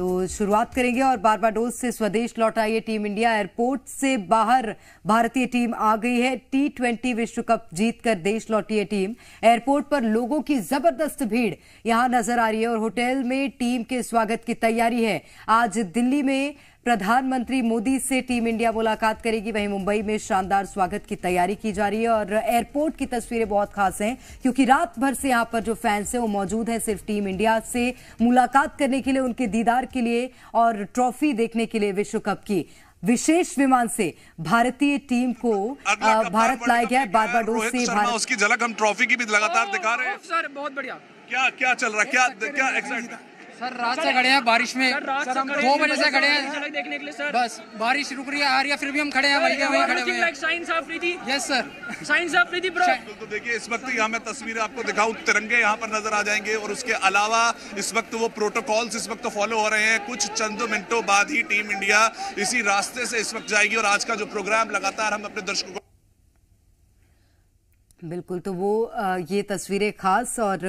तो शुरुआत करेंगे और बारबाडोस से स्वदेश लौट आई है टीम इंडिया एयरपोर्ट से बाहर भारतीय टीम आ गई है टी ट्वेंटी विश्व कप जीतकर देश लौटी है टीम एयरपोर्ट पर लोगों की जबरदस्त भीड़ यहां नजर आ रही है और होटल में टीम के स्वागत की तैयारी है आज दिल्ली में प्रधानमंत्री मोदी से टीम इंडिया मुलाकात करेगी वहीं मुंबई में शानदार स्वागत की तैयारी की जा रही है और एयरपोर्ट की तस्वीरें बहुत खास हैं क्योंकि रात भर से यहां पर जो फैंस हैं वो मौजूद हैं सिर्फ टीम इंडिया से मुलाकात करने के लिए उनके दीदार के लिए और ट्रॉफी देखने के लिए विश्व कप की विशेष विमान से भारतीय टीम को भारत लाया गया है बारबाडोस से भारत उसकी झलक हम ट्रॉफी की भी लगातार दिखा रहे हैं सर बहुत बढ़िया क्या क्या चल रहा है क्या क्या सर रात से खड़े हैं बारिश में दो बजे से मतलब खड़े हैं देखने के लिए सर बस बारिश रुक रही है आ रही है फिर भी हम खड़े हैं बल्कि वहीं खड़े हैं साइंस ऑफ थी yes sir science of Preeti bro तो देखिए इस वक्त यहाँ मैं तस्वीरें आपको दिखाऊं तिरंगे यहाँ पर नजर आ जाएंगे और उसके अलावा इस वक्त वो प्रोटोकॉल्स इस वक्त फॉलो हो रहे हैं कुछ चंद मिनटों बाद ही टीम इंडिया इसी रास्ते से इस वक्त जाएगी और आज का जो प्रोग्राम लगातार हम अपने दर्शकों बिल्कुल तो वो ये तस्वीरें खास और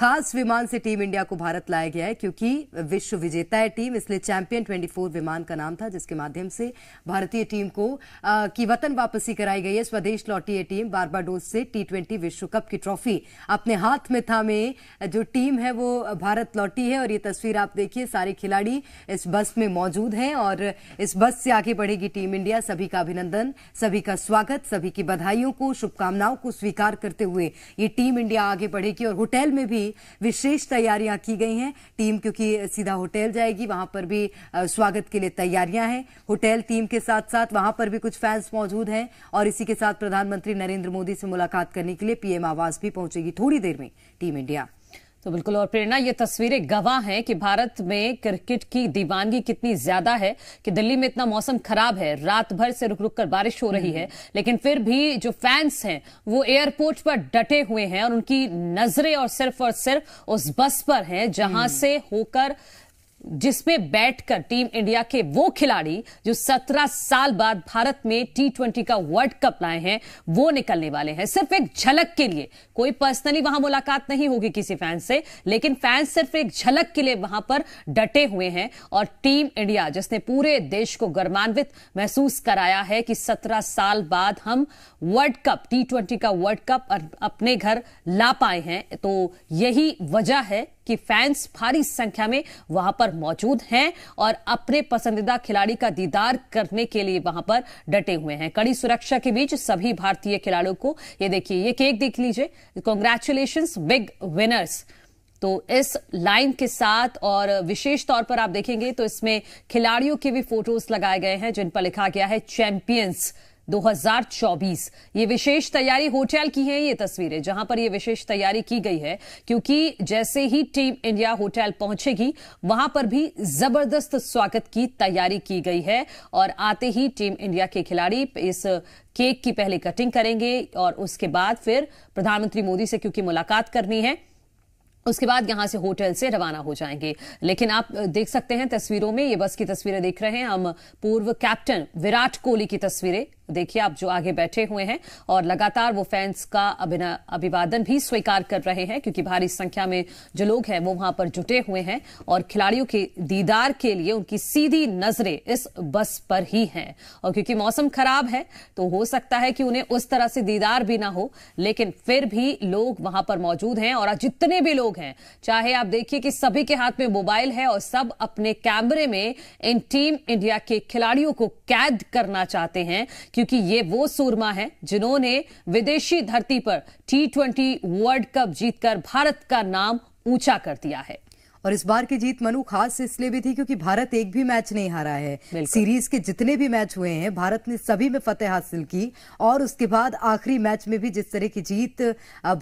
खास विमान से टीम इंडिया को भारत लाया गया है क्योंकि विश्व विजेता है टीम इसलिए चैंपियन 24 विमान का नाम था जिसके माध्यम से भारतीय टीम को आ, की वतन वापसी कराई गई है स्वदेश लौटी ये टीम बारबाडोस से टी ट्वेंटी विश्व कप की ट्रॉफी अपने हाथ में था में जो टीम है वो भारत लौटी है और ये तस्वीर आप देखिए सारे खिलाड़ी इस बस में मौजूद हैं और इस बस से आगे बढ़ेगी टीम इंडिया सभी का अभिनंदन सभी का स्वागत सभी की बधाइयों को शुभकामनाओं को स्वीकार करते हुए ये टीम इंडिया आगे बढ़ेगी और होटल में भी विशेष तैयारियां की गई हैं टीम क्योंकि सीधा होटल जाएगी वहां पर भी स्वागत के लिए तैयारियां हैं होटल टीम के साथ साथ वहां पर भी कुछ फैंस मौजूद हैं और इसी के साथ प्रधानमंत्री नरेंद्र मोदी से मुलाकात करने के लिए पीएम आवास भी पहुंचेगी थोड़ी देर में टीम इंडिया तो बिल्कुल और प्रेरणा ये तस्वीरें गवाह हैं कि भारत में क्रिकेट की दीवानगी कितनी ज्यादा है कि दिल्ली में इतना मौसम खराब है रात भर से रुक रुक कर बारिश हो रही है हम्म। लेकिन फिर भी जो फैंस हैं वो एयरपोर्ट पर डटे हुए हैं और उनकी नजरें और सिर्फ और सिर्फ उस बस पर हैं जहां हम्म। से होकर जिसमें बैठकर टीम इंडिया के वो खिलाड़ी जो 17 साल बाद भारत में टी ट्वेंटी का वर्ल्ड कप लाए हैं वो निकलने वाले हैं सिर्फ एक झलक के लिए कोई पर्सनली वहां मुलाकात नहीं होगी किसी फैन से लेकिन फैन सिर्फ एक झलक के लिए वहां पर डटे हुए हैं और टीम इंडिया जिसने पूरे देश को गर्मान्वित महसूस कराया है कि सत्रह साल बाद हम वर्ल्ड कप टी ट्वेंटी का वर्ल्ड कप अपने घर ला पाए हैं तो यही वजह है कि फैंस भारी संख्या में वहां पर मौजूद हैं और अपने पसंदीदा खिलाड़ी का दीदार करने के लिए वहां पर डटे हुए हैं कड़ी सुरक्षा के बीच सभी भारतीय खिलाड़ियों को ये देखिए ये केक देख लीजिए कॉन्ग्रेचुलेशन बिग विनर्स तो इस लाइन के साथ और विशेष तौर पर आप देखेंगे तो इसमें खिलाड़ियों के भी फोटोज लगाए गए हैं जिन पर लिखा गया है चैंपियंस 2024 ये विशेष तैयारी होटल की है ये तस्वीरें जहां पर ये विशेष तैयारी की गई है क्योंकि जैसे ही टीम इंडिया होटल पहुंचेगी वहां पर भी जबरदस्त स्वागत की तैयारी की गई है और आते ही टीम इंडिया के खिलाड़ी इस केक की पहले कटिंग करेंगे और उसके बाद फिर प्रधानमंत्री मोदी से क्योंकि मुलाकात करनी है उसके बाद यहां से होटल से रवाना हो जाएंगे लेकिन आप देख सकते हैं तस्वीरों में ये बस की तस्वीरें देख रहे हैं हम पूर्व कैप्टन विराट कोहली की तस्वीरें देखिए आप जो आगे बैठे हुए हैं और लगातार वो फैंस का अभिवादन भी स्वीकार कर रहे हैं क्योंकि भारी संख्या में जो लोग हैं वो वहां पर जुटे हुए हैं और खिलाड़ियों के दीदार के लिए उनकी सीधी नजरें इस बस पर ही हैं और क्योंकि मौसम खराब है तो हो सकता है कि उन्हें उस तरह से दीदार भी ना हो लेकिन फिर भी लोग वहां पर मौजूद हैं और जितने भी लोग हैं चाहे आप देखिए कि सभी के हाथ में मोबाइल है और सब अपने कैमरे में इन टीम इंडिया के खिलाड़ियों को कैद करना चाहते हैं कि क्योंकि ये वो सूरमा है जिन्होंने विदेशी धरती पर टी ट्वेंटी वर्ल्ड कप जीतकर भारत का नाम ऊंचा कर दिया है और इस बार की जीत मनु खास इसलिए भी थी क्योंकि भारत एक भी मैच नहीं हारा है सीरीज के जितने भी मैच हुए हैं भारत ने सभी में फतेह हासिल की और उसके बाद आखिरी मैच में भी जिस तरह की जीत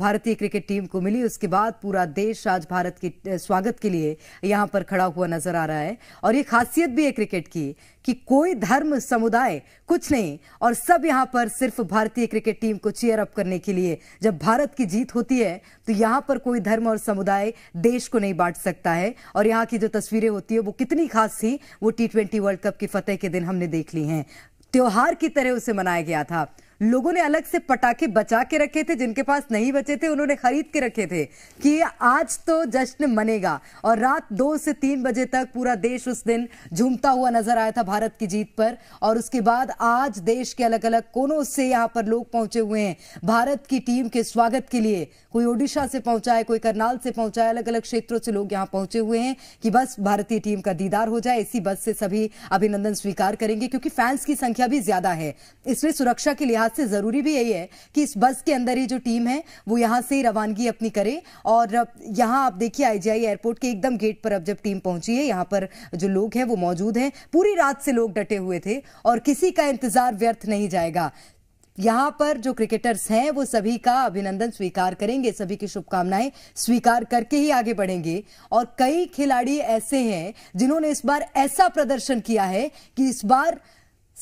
भारतीय क्रिकेट टीम को मिली उसके बाद पूरा देश आज भारत के स्वागत के लिए यहां पर खड़ा हुआ नजर आ रहा है और ये खासियत भी है क्रिकेट की कि कोई धर्म समुदाय कुछ नहीं और सब यहां पर सिर्फ भारतीय क्रिकेट टीम को चेयर अप करने के लिए जब भारत की जीत होती है तो यहां पर कोई धर्म और समुदाय देश को नहीं बांट सकता है और यहां की जो तस्वीरें होती है वो कितनी खास थी वो टी वर्ल्ड कप की फतेह के दिन हमने देख ली है त्योहार की तरह उसे मनाया गया था लोगों ने अलग से पटाखे बचा के रखे थे जिनके पास नहीं बचे थे उन्होंने खरीद के रखे थे कि आज तो जश्न मनेगा और रात दो से तीन बजे तक पूरा देश उस दिन झूमता हुआ नजर आया था भारत की जीत पर और उसके बाद आज देश के अलग अलग कोनों से यहाँ पर लोग पहुंचे हुए हैं भारत की टीम के स्वागत के लिए कोई ओडिशा से पहुंचा है कोई करनाल से पहुंचा है अलग अलग क्षेत्रों से लोग यहाँ पहुंचे हुए हैं कि बस भारतीय टीम का दीदार हो जाए इसी बस से सभी अभिनंदन स्वीकार करेंगे क्योंकि फैंस की संख्या भी ज्यादा है इसलिए सुरक्षा के लिहाज लिहाज से ज़रूरी भी यही है कि इस बस के अंदर ही जो टीम है वो यहाँ से रवानगी अपनी करे और यहाँ आप देखिए आईजीआई एयरपोर्ट के एकदम गेट पर अब जब टीम पहुंची है यहाँ पर जो लोग हैं वो मौजूद हैं पूरी रात से लोग डटे हुए थे और किसी का इंतजार व्यर्थ नहीं जाएगा यहाँ पर जो क्रिकेटर्स हैं वो सभी का अभिनंदन स्वीकार करेंगे सभी की शुभकामनाएं स्वीकार करके ही आगे बढ़ेंगे और कई खिलाड़ी ऐसे हैं जिन्होंने इस बार ऐसा प्रदर्शन किया है कि इस बार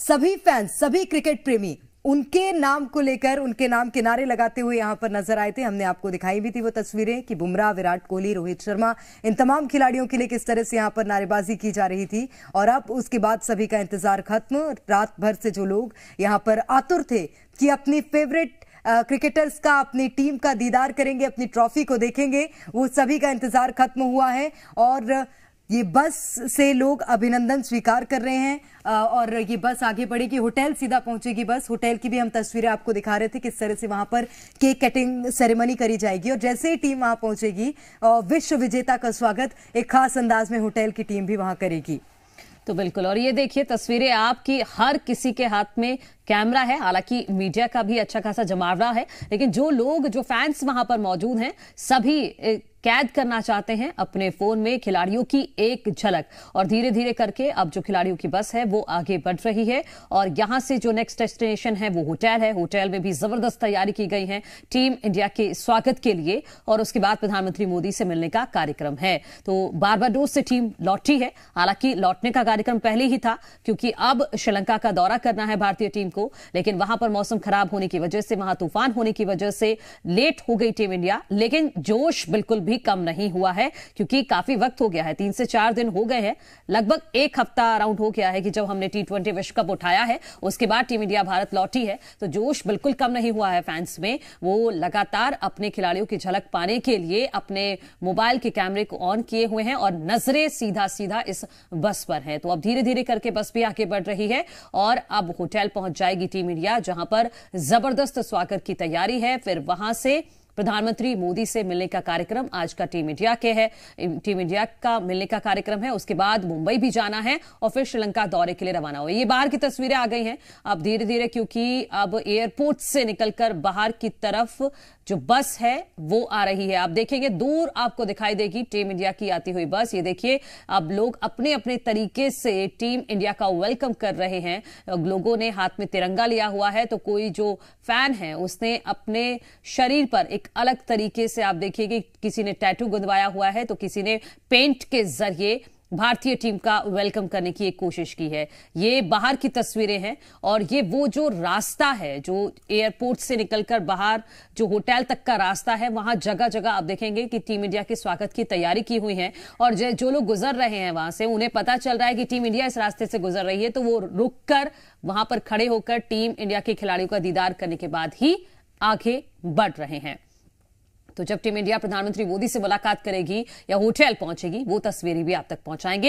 सभी फैंस सभी क्रिकेट प्रेमी उनके नाम को लेकर उनके नाम किनारे लगाते हुए यहां पर नजर आए थे हमने आपको दिखाई भी थी वो तस्वीरें कि बुमराह विराट कोहली रोहित शर्मा इन तमाम खिलाड़ियों के लिए किस तरह से यहां पर नारेबाजी की जा रही थी और अब उसके बाद सभी का इंतजार खत्म रात भर से जो लोग यहां पर आतुर थे कि अपनी फेवरेट क्रिकेटर्स का अपनी टीम का दीदार करेंगे अपनी ट्रॉफी को देखेंगे वो सभी का इंतजार खत्म हुआ है और ये बस से लोग अभिनंदन स्वीकार कर रहे हैं और ये बस आगे बढ़ेगी होटल सीधा पहुंचेगी बस होटल की भी हम तस्वीरें आपको दिखा रहे थे किस तरह से वहां पर केक कटिंग सेरेमनी करी जाएगी और जैसे ही टीम वहां पहुंचेगी विश्व विजेता का स्वागत एक खास अंदाज में होटल की टीम भी वहां करेगी तो बिल्कुल और ये देखिए तस्वीरें आपकी हर किसी के हाथ में कैमरा है हालांकि मीडिया का भी अच्छा खासा जमावड़ा है लेकिन जो लोग जो फैंस वहां पर मौजूद हैं सभी कैद करना चाहते हैं अपने फोन में खिलाड़ियों की एक झलक और धीरे धीरे करके अब जो खिलाड़ियों की बस है वो आगे बढ़ रही है और यहां से जो नेक्स्ट डेस्टिनेशन है वो होटल है होटल में भी जबरदस्त तैयारी की गई है टीम इंडिया के स्वागत के लिए और उसके बाद प्रधानमंत्री मोदी से मिलने का कार्यक्रम है तो बारबाडोस से टीम लौटी है हालांकि लौटने का कार्यक्रम पहले ही था क्योंकि अब श्रीलंका का दौरा करना है भारतीय टीम को लेकिन वहां पर मौसम खराब होने की वजह से वहां तूफान होने की वजह से लेट हो गई टीम इंडिया लेकिन जोश बिल्कुल भी कम नहीं हुआ है क्योंकि काफी वक्त हो गया है तीन से चार दिन हो गए हैं लगभग एक हफ्ता अराउंड हो गया है कि जब हमने टी ट्वेंटी विश्व कप उठाया है उसके बाद टीम इंडिया भारत लौटी है तो जोश बिल्कुल कम नहीं हुआ है फैंस में वो लगातार अपने खिलाड़ियों की झलक पाने के लिए अपने मोबाइल के कैमरे को ऑन किए हुए हैं और नजरें सीधा सीधा इस बस पर है तो अब धीरे धीरे करके बस भी आगे बढ़ रही है और अब होटल पहुंच जाए जाएगी टीम इंडिया जहां पर जबरदस्त स्वागत की तैयारी है फिर वहां से प्रधानमंत्री मोदी से मिलने का कार्यक्रम आज का टीम इंडिया के है टीम इंडिया का मिलने का कार्यक्रम है उसके बाद मुंबई भी जाना है और फिर श्रीलंका दौरे के लिए रवाना हुए ये बाहर की तस्वीरें आ गई हैं अब धीरे धीरे क्योंकि अब एयरपोर्ट से निकलकर बाहर की तरफ जो बस है वो आ रही है आप देखेंगे दूर आपको दिखाई देगी टीम इंडिया की आती हुई बस ये देखिए अब लोग अपने अपने तरीके से टीम इंडिया का वेलकम कर रहे हैं लोगों ने हाथ में तिरंगा लिया हुआ है तो कोई जो फैन है उसने अपने शरीर पर एक अलग तरीके से आप देखिए कि किसी ने टैटू गुंदवाया हुआ है तो किसी ने पेंट के जरिए भारतीय टीम का वेलकम करने की एक कोशिश की है ये बाहर की तस्वीरें हैं और ये वो जो रास्ता है जो एयरपोर्ट से निकलकर बाहर जो होटल तक का रास्ता है वहां जगह जगह आप देखेंगे कि टीम इंडिया के स्वागत की तैयारी की हुई है और जो लोग गुजर रहे हैं वहां से उन्हें पता चल रहा है कि टीम इंडिया इस रास्ते से गुजर रही है तो वो रुक कर वहां पर खड़े होकर टीम इंडिया के खिलाड़ियों का दीदार करने के बाद ही आगे बढ़ रहे हैं तो जब टीम इंडिया प्रधानमंत्री मोदी से मुलाकात करेगी या होटल पहुंचेगी वो तस्वीरें भी आप तक पहुंचाएंगे